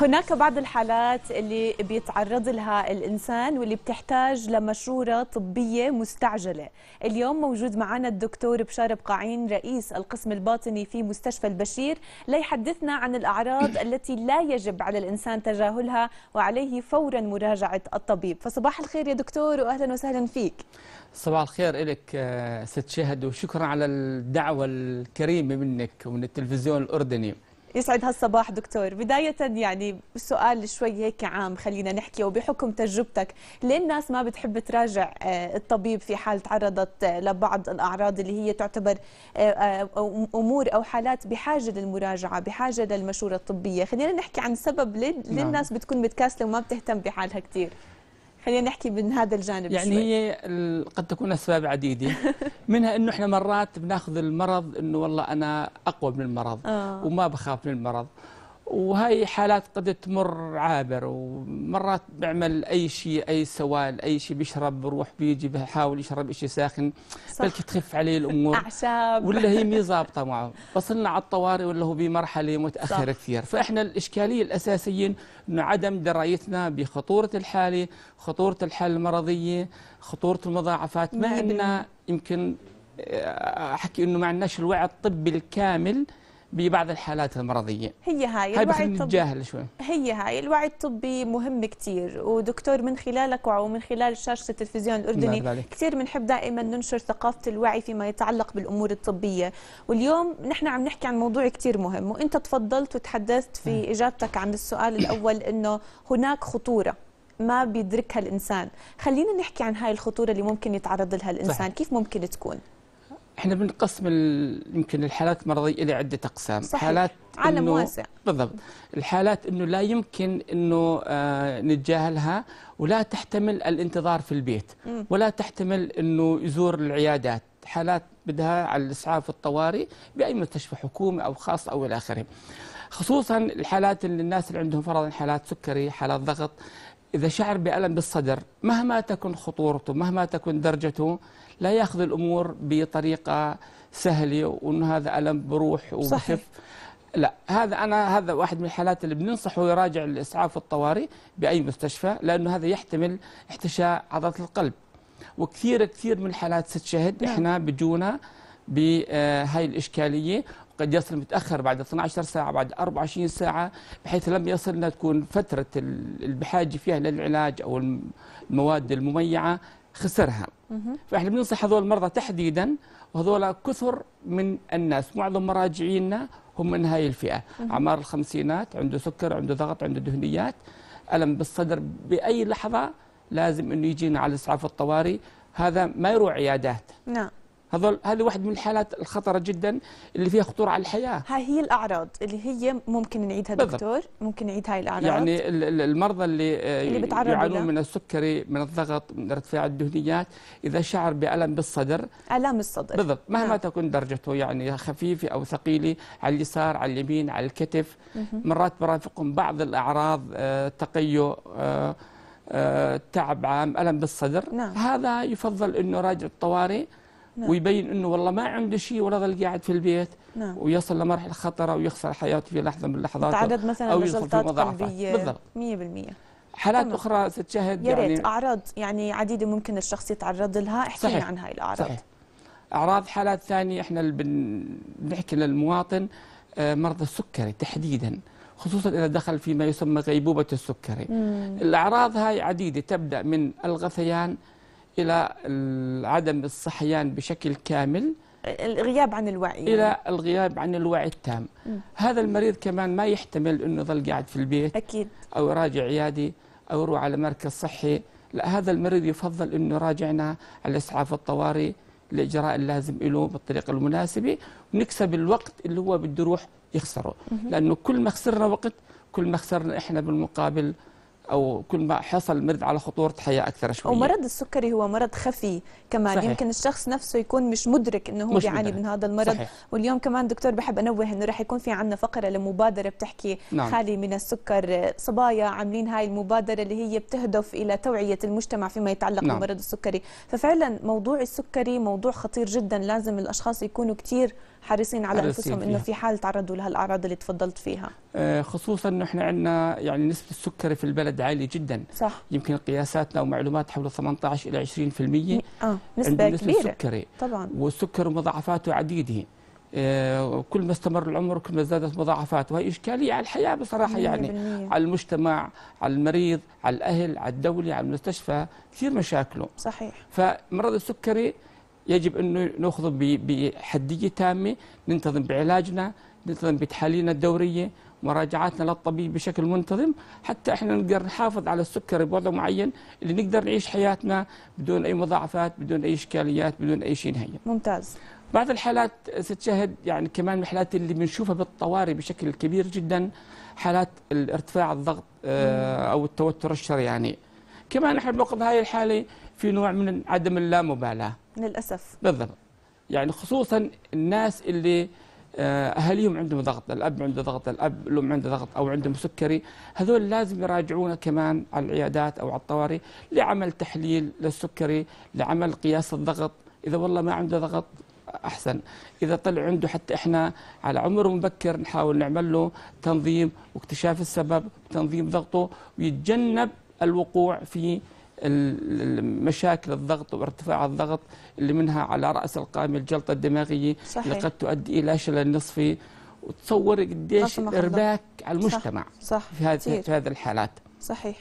هناك بعض الحالات اللي بيتعرض لها الإنسان واللي بتحتاج لمشورة طبية مستعجلة اليوم موجود معنا الدكتور بشار بقاعين رئيس القسم الباطني في مستشفى البشير ليحدثنا عن الأعراض التي لا يجب على الإنسان تجاهلها وعليه فورا مراجعة الطبيب فصباح الخير يا دكتور وأهلا وسهلا فيك صباح الخير لك آه، ست شهد وشكرا على الدعوة الكريمة منك ومن التلفزيون الأردني يسعد هالصباح دكتور بداية يعني سؤال شوي هيك عام خلينا نحكي وبحكم تجربتك ليه الناس ما بتحب تراجع آه، الطبيب في حال تعرضت آه، لبعض الأعراض اللي هي تعتبر آه، أمور أو حالات بحاجة للمراجعة بحاجة للمشورة الطبية خلينا نحكي عن سبب ليه نعم. الناس بتكون متكاسلة وما بتهتم بحالها كثير خلينا نحكي من هذا الجانب يعني شوي. هي قد تكون اسباب عديده منها انه احنا مرات بناخذ المرض انه والله انا اقوى من المرض آه. وما بخاف من المرض وهي حالات قد تمر عابر ومرات بعمل اي شيء اي سوال اي شيء بيشرب بروح بيجي بحاول يشرب شيء ساخن بلكي تخف عليه الامور اعشاب ولا هي مي ظابطه معه وصلنا على الطوارئ ولا هو بمرحله متاخره كثير فاحنا الاشكاليه الاساسيه انه عدم درايتنا بخطوره الحاله خطوره الحاله المرضيه خطوره المضاعفات ما عندنا يمكن آه، احكي انه ما عندناش الوعي الطبي الكامل ببعض الحالات المرضية هي هاي هاي الوعي الطبي شوي هي هاي الوعي الطبي مهم كثير ودكتور من خلالك ومن خلال شاشة التلفزيون الأردني كثير بنحب دائما ننشر ثقافة الوعي فيما يتعلق بالأمور الطبية واليوم نحن عم نحكي عن موضوع كثير مهم وأنت تفضلت وتحدثت في إجابتك عن السؤال الأول أنه هناك خطورة ما بيدركها الإنسان خلينا نحكي عن هاي الخطورة اللي ممكن يتعرض لها الإنسان صحيح. كيف ممكن تكون؟ احنا بنقسم يمكن الحالات المرضيه الى عده اقسام صحيح. حالات عالم واسع بالضبط الحالات انه لا يمكن انه آه، نتجاهلها ولا تحتمل الانتظار في البيت ولا تحتمل انه يزور العيادات حالات بدها على الاسعاف والطوارئ باي مستشفى حكومي او خاص او الى اخره خصوصا الحالات اللي الناس اللي عندهم فرضا حالات سكري حالات ضغط إذا شعر بألم بالصدر مهما تكن خطورته مهما تكن درجته لا يأخذ الأمور بطريقة سهلة وأن هذا ألم بروح وبخف صحيح. لا هذا أنا هذا واحد من الحالات اللي بننصحه يراجع الإسعاف الطوارئ بأي مستشفى لأنه هذا يحتمل احتشاء عضلة القلب وكثير كثير من الحالات ست نعم. احنا بجونا بهاي الإشكالية قد يصل متاخر بعد 12 ساعه بعد 24 ساعه بحيث لم يصل انها تكون فتره البحاجه فيها للعلاج او المواد المميعه خسرها فاحنا بننصح هذول المرضى تحديدا وهذول كثر من الناس معظم مراجعينا هم من هاي الفئه اعمار الخمسينات عنده سكر عنده ضغط عنده دهنيات الم بالصدر باي لحظه لازم انه يجينا على اسعاف الطوارئ هذا ما يروح عيادات نعم هذول هذه واحد من الحالات الخطره جدا اللي فيها خطوره على الحياه هاي هي الاعراض اللي هي ممكن نعيدها دكتور ممكن نعيد هاي الاعراض يعني المرضى اللي, آه، اللي يعانون من السكري من الضغط من ارتفاع الدهنيات اذا شعر بالم بالصدر الام الصدر بالضبط مهما نعم. تكون درجته يعني خفيفه او ثقيله على اليسار على اليمين على الكتف مرات برافقهم بعض الاعراض آه، تقيؤ آه، تعب عام الم بالصدر نعم. هذا يفضل انه راجع الطوارئ نعم. ويبين انه والله ما عنده شيء ولا ظل قاعد في البيت نعم. ويصل لمرحله خطره ويخسر حياته في لحظه من اللحظات تعدد مثلا او يصل في مضاعفات بالضبط 100% حالات اخرى اخرى ستشاهد يا ريت يعني اعراض يعني عديده ممكن الشخص يتعرض لها احكي لنا عن هاي الاعراض صحيح. اعراض حالات ثانيه احنا بنحكي للمواطن آه، مرضى السكري تحديدا خصوصا اذا دخل فيما يسمى غيبوبه السكري مم. الاعراض هاي عديده تبدا من الغثيان إلى عدم الصحيان بشكل كامل الغياب عن الوعي يعني. الى الغياب عن الوعي التام م. هذا المريض كمان ما يحتمل انه يظل قاعد في البيت اكيد او يراجع عيادي او يروح على مركز صحي لا هذا المريض يفضل انه يراجعنا على الاسعاف الطوارئ الاجراء اللازم له بالطريقه المناسبه ونكسب الوقت اللي هو بده يروح يخسره لانه كل ما خسرنا وقت كل ما خسرنا احنا بالمقابل او كل ما حصل المرض على خطوره حياه اكثر شويه ومرض السكري هو مرض خفي كمان صحيح. يمكن الشخص نفسه يكون مش مدرك انه هو بيعاني من هذا المرض صحيح. واليوم كمان دكتور بحب انوه انه رح يكون في عندنا فقره لمبادره بتحكي نعم. خالي من السكر صبايا عاملين هاي المبادره اللي هي بتهدف الى توعيه المجتمع فيما يتعلق نعم. بمرض السكري ففعلا موضوع السكري موضوع خطير جدا لازم الاشخاص يكونوا كثير حريصين على حريصين انفسهم انه في حال تعرضوا لهالاعراض اللي تفضلت فيها آه، خصوصا انه احنا عندنا يعني نسبه السكري في البلد عاليه جدا صح يمكن قياساتنا ومعلومات حول 18 الى 20% اه نسبه كبيره السكري طبعا والسكر ومضاعفاته عديده آه، كل ما استمر العمر كل ما زادت مضاعفات وهي إشكالية على الحياة بصراحة يعني على المجتمع على المريض على الأهل على الدولة على المستشفى كثير مشاكله صحيح فمرض السكري يجب أن نأخذ بحدية تامة ننتظم بعلاجنا ننتظم بتحاليلنا الدورية مراجعاتنا للطبيب بشكل منتظم حتى احنا نقدر نحافظ على السكري بوضع معين اللي نقدر نعيش حياتنا بدون اي مضاعفات بدون اي اشكاليات بدون اي شيء نهائي ممتاز بعض الحالات ستشهد يعني كمان من الحالات اللي بنشوفها بالطوارئ بشكل كبير جدا حالات الارتفاع الضغط آه، او التوتر الشرياني كمان احنا بناخذ هاي الحاله في نوع من عدم اللامبالاه للأسف بالضبط يعني خصوصا الناس اللي آه، اهاليهم عندهم ضغط، الاب عنده ضغط، الاب الام عنده ضغط او عندهم سكري، هذول لازم يراجعونا كمان على العيادات او على الطوارئ لعمل تحليل للسكري، لعمل قياس الضغط، اذا والله ما عنده ضغط احسن، اذا طلع عنده حتى احنا على عمر مبكر نحاول نعمل له تنظيم واكتشاف السبب، تنظيم ضغطه ويتجنب الوقوع في المشاكل الضغط وارتفاع الضغط اللي منها على رأس القائمة الجلطة الدماغية صحيح. اللي قد تؤدي إلى شلل نصفي وتصور قديش ارباك على المجتمع صح. صح. في هذه في هذه الحالات صحيح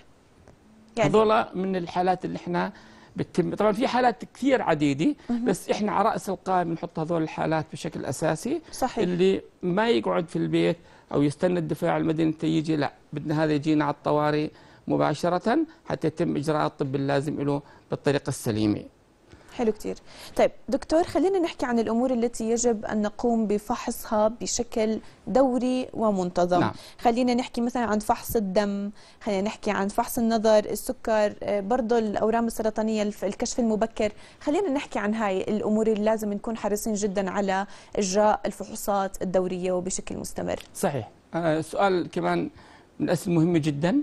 يعني هذول من الحالات اللي احنا بتتم طبعا في حالات كثير عديده بس احنا على راس القائمه بنحط هذول الحالات بشكل اساسي صحيح. اللي ما يقعد في البيت او يستنى الدفاع المدني يجي لا بدنا هذا يجينا على الطوارئ مباشره حتى يتم اجراء الطب اللازم له بالطريقه السليمه. حلو كتير طيب دكتور خلينا نحكي عن الأمور التي يجب أن نقوم بفحصها بشكل دوري ومنتظم نعم. خلينا نحكي مثلا عن فحص الدم خلينا نحكي عن فحص النظر السكر آه، برضه الأورام السرطانية الكشف المبكر خلينا نحكي عن هاي الأمور اللي لازم نكون حريصين جدا على إجراء الفحوصات الدورية وبشكل مستمر صحيح آه، سؤال كمان من الأسئلة مهمة جداً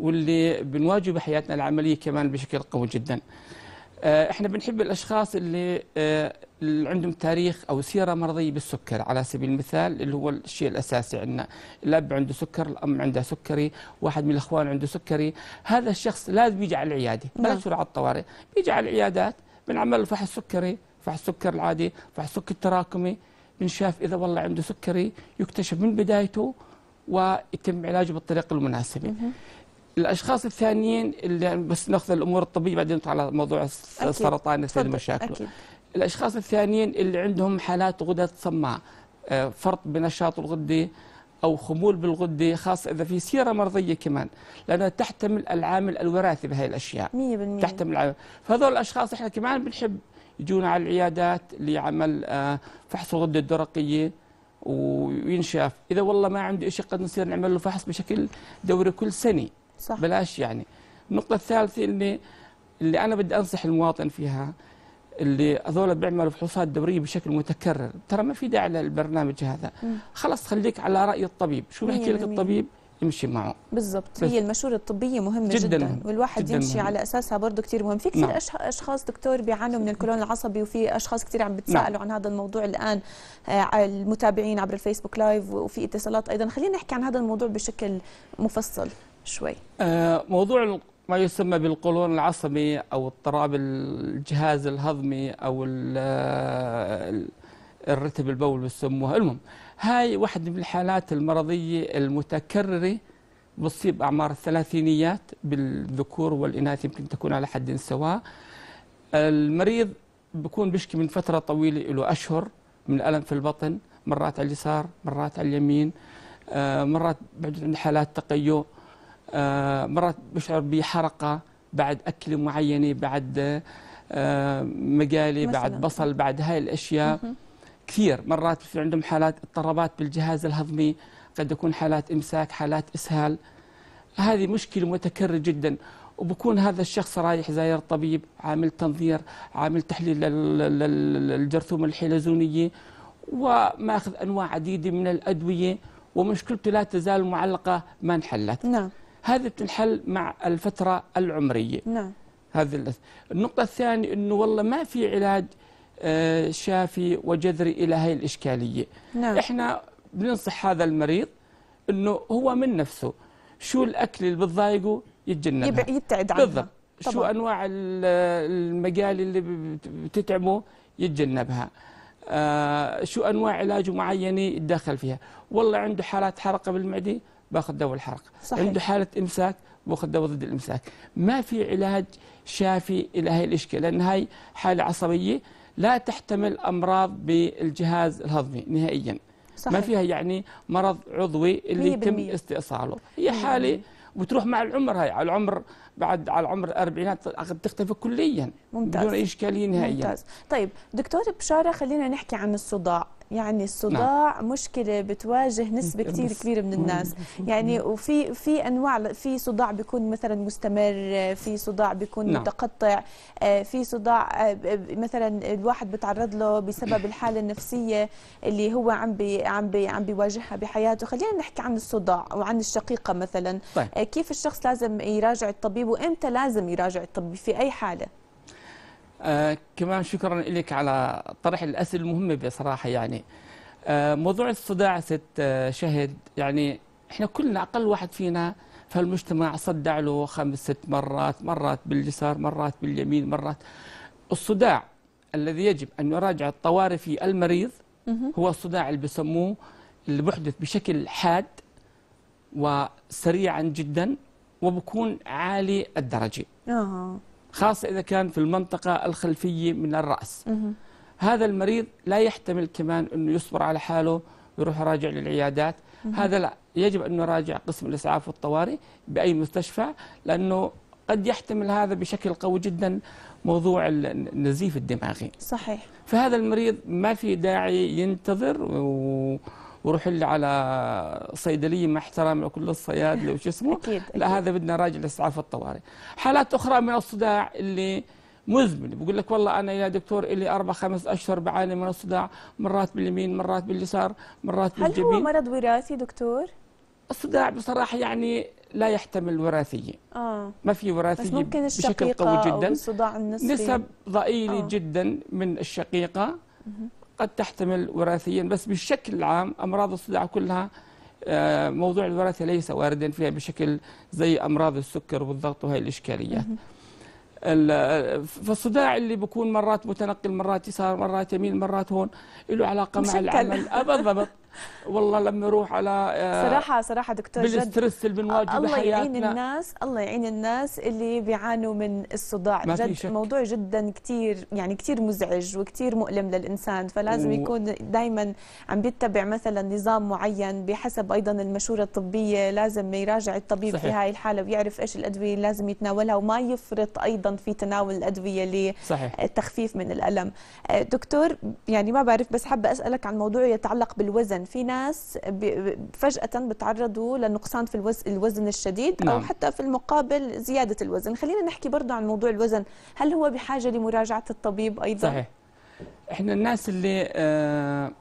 واللي بنواجهه بحياتنا العمليه كمان بشكل قوي جدا. آه، احنا بنحب الاشخاص اللي, آه، اللي عندهم تاريخ او سيره مرضيه بالسكر على سبيل المثال اللي هو الشيء الاساسي عندنا الاب عنده سكر الام عندها سكري واحد من الاخوان عنده سكري هذا الشخص لازم يجي على العياده بلاش على نعم. الطوارئ بيجي على العيادات بنعمل له فحص سكري فحص سكر العادي فحص سكر التراكمي، بنشاف اذا والله عنده سكري يكتشف من بدايته ويتم علاجه بالطريقه المناسبه الاشخاص الثانيين اللي بس ناخذ الامور الطبيه بعدين نطلع على موضوع السرطان نسال مشاكله أكيد. الاشخاص الثانيين اللي عندهم حالات غدد صماء آه، فرط بنشاط الغده او خمول بالغده خاصه اذا في سيره مرضيه كمان لانها تحتمل العامل الوراثي بهي الاشياء 100% تحتمل العامل فهذول الاشخاص احنا كمان بنحب يجونا على العيادات لعمل آه، فحص الغده الدرقيه وينشاف اذا والله ما عنده شيء قد نصير نعمل له فحص بشكل دوري كل سنه صح. بلاش يعني النقطة الثالثة اللي اللي أنا بدي أنصح المواطن فيها اللي هذول بيعملوا فحوصات دورية بشكل متكرر ترى ما في داعي للبرنامج هذا خلص خليك على رأي الطبيب شو بيحكي لك الطبيب امشي معه بالضبط هي المشوره الطبيه مهمه جدا, جدا. والواحد جداً يمشي مهم. على اساسها برضه كثير مهم في كثير نعم. اشخاص دكتور بيعانوا من نعم. الكولون العصبي وفي اشخاص كثير عم نعم. بتسالوا نعم. عن هذا الموضوع الان آه، المتابعين عبر الفيسبوك لايف وفي اتصالات ايضا خلينا نحكي عن هذا الموضوع بشكل مفصل شوي آه، موضوع ما يسمى بالقولون العصبي أو اضطراب الجهاز الهضمي أو آه، الرتب البول بسموها المهم هاي واحدة من الحالات المرضية المتكررة بتصيب أعمار الثلاثينيات بالذكور والإناث يمكن تكون على حد سواء المريض بيكون بيشكي من فترة طويلة له أشهر من الألم في البطن مرات على اليسار مرات على اليمين آه، مرات بعد عند حالات تقيؤ آه، مرات بشعر بحرقة بعد أكل معينة بعد آه، مقالي بعد بصل بعد هاي الأشياء كثير مرات في عندهم حالات اضطرابات بالجهاز الهضمي قد يكون حالات إمساك حالات إسهال هذه مشكلة متكررة جدا وبكون هذا الشخص رايح زاير طبيب عامل تنظير عامل تحليل للجرثومة الحلزونية وماخذ أنواع عديدة من الأدوية ومشكلته لا تزال معلقة ما انحلت نعم هذه بتنحل مع الفترة العمرية نعم هذه النقطة الثانية أنه والله ما في علاج آه، شافي وجذري إلى هاي الإشكالية نعم. إحنا بننصح هذا المريض أنه هو من نفسه شو الأكل اللي بتضايقه يتجنبها يبتعد عنها بالضبط شو أنواع المقالي اللي بتتعبه يتجنبها آه شو أنواع علاج معينة يتدخل فيها والله عنده حالات حرقة بالمعدة باخذ دواء الحرق صحيح. عنده حاله امساك باخذ دواء ضد الامساك ما في علاج شافي لهي الاشكال لان هاي حاله عصبيه لا تحتمل امراض بالجهاز الهضمي نهائيا صحيح. ما فيها يعني مرض عضوي اللي يتم استئصاله هي حاله وتروح مع العمر هاي على العمر بعد على عمر الاربعينات قد تختفي كليا ممتاز بدون اشكاليه نهائيا ممتاز طيب دكتور بشاره خلينا نحكي عن الصداع يعني نعم. الصداع نعم. مشكله بتواجه نسبه كثير كبيره من الناس يعني وفي في انواع في صداع بيكون مثلا مستمر في صداع بيكون نعم. متقطع آه، في صداع آه، مثلا الواحد بتعرض له بسبب الحاله النفسيه اللي هو عم بي عم بي عم بيواجهها بحياته خلينا نحكي عن الصداع وعن الشقيقه مثلا طيب. آه، كيف الشخص لازم يراجع الطبيب وامتى لازم يراجع الطبيب في اي حاله آه كمان شكرا لك على طرح الاسئله المهمه بصراحه يعني آه موضوع الصداع ست آه شهد يعني احنا كلنا اقل واحد فينا في المجتمع صدع له خمس ست مرات مرات باليسار مرات باليمين مرات الصداع الذي يجب ان يراجع الطوارئ في المريض هو الصداع اللي بسموه اللي بحدث بشكل حاد وسريعا جدا وبكون عالي الدرجه. آه. خاصة إذا كان في المنطقة الخلفية من الرأس هذا المريض لا يحتمل كمان أنه يصبر على حاله يروح يراجع للعيادات هذا لا يجب أن نراجع قسم الإسعاف والطوارئ بأي مستشفى لأنه قد يحتمل هذا بشكل قوي جدا موضوع النزيف الدماغي صحيح فهذا المريض ما في داعي ينتظر و... وروح اللي على صيدليه مع احترامي لكل الصيادله وش اسمه أكيد لا أكيد. هذا بدنا راجل اسعاف الطوارئ حالات اخرى من الصداع اللي مزمن بقول لك والله انا يا دكتور لي اربع خمس اشهر بعاني من الصداع مرات باليمين مرات باليسار مرات هل بالجبين هل هو مرض وراثي دكتور؟ الصداع بصراحه يعني لا يحتمل وراثيه آه. ما في وراثيه بس ممكن بشكل قوي جدا أو الصداع النصفي نسب ضئيله آه. جدا من الشقيقه قد تحتمل وراثيا بس بالشكل العام أمراض الصداع كلها آه، موضوع الوراثة ليس واردا فيها بشكل زي أمراض السكر والضغط وهي الإشكالية آه، فالصداع اللي بيكون مرات متنقل مرات يسار مرات يمين مرات هون له علاقة مع العمل آه، بالضبط والله لما يروح على آه، صراحه صراحه دكتور بالسترس اللي بنواجهه الله يعين الناس الله يعين الناس اللي بيعانوا من الصداع جد موضوع جدا كثير يعني كثير مزعج وكثير مؤلم للانسان فلازم و... يكون دائما عم بيتبع مثلا نظام معين بحسب ايضا المشوره الطبيه لازم يراجع الطبيب صحيح. في هاي الحاله ويعرف ايش الادويه اللي لازم يتناولها وما يفرط ايضا في تناول الادويه للتخفيف من الالم آه، دكتور يعني ما بعرف بس حابه اسالك عن موضوع يتعلق بالوزن في ناس فجاه بتعرضوا للنقصان في الوزن, الشديد الشديد نعم. او حتى في المقابل زياده الوزن خلينا نحكي برضه عن موضوع الوزن هل هو بحاجه لمراجعه الطبيب ايضا صحيح احنا الناس اللي آه،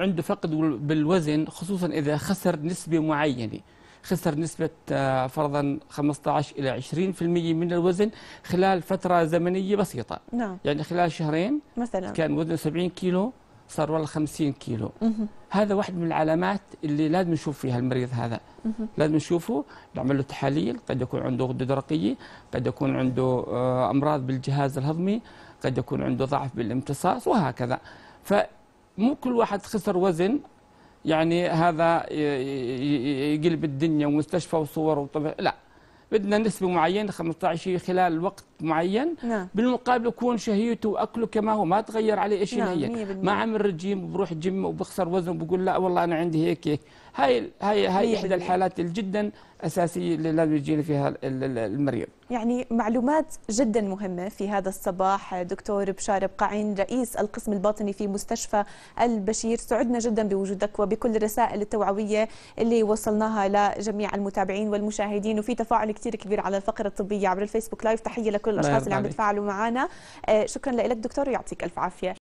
عنده فقد بالوزن خصوصا اذا خسر نسبه معينه خسر نسبة آه، فرضا 15 إلى 20% من الوزن خلال فترة زمنية بسيطة نعم. يعني خلال شهرين مثلا كان وزنه 70 كيلو صار والله 50 كيلو هذا واحد من العلامات اللي لازم نشوف فيها المريض هذا لازم نشوفه نعمل له تحاليل قد يكون عنده غدد رقية قد يكون عنده آه، أمراض بالجهاز الهضمي قد يكون عنده ضعف بالامتصاص وهكذا فمو كل واحد خسر وزن يعني هذا آه، يقلب الدنيا ومستشفى وصور وطب لا بدنا نسبة معينة 15 خلال وقت معين نعم. بالمقابل يكون شهيته واكله كما هو ما تغير عليه شيء نعم. هي ما عمل رجيم وبروح جيم وبخسر وزنه وبقول لا والله انا عندي هيك هاي هاي هاي احدى الحالات جدا اساسيه اللي لازم يجينا فيها المريض يعني معلومات جدا مهمه في هذا الصباح دكتور بشار بقعين رئيس القسم الباطني في مستشفى البشير سعدنا جدا بوجودك وبكل الرسائل التوعويه اللي وصلناها لجميع المتابعين والمشاهدين وفي تفاعل كثير كبير على الفقره الطبيه عبر الفيسبوك لايف تحيه لكل كل الاشخاص اللي عم بتفاعلوا معنا آه، شكرا لك دكتور ويعطيك الف عافيه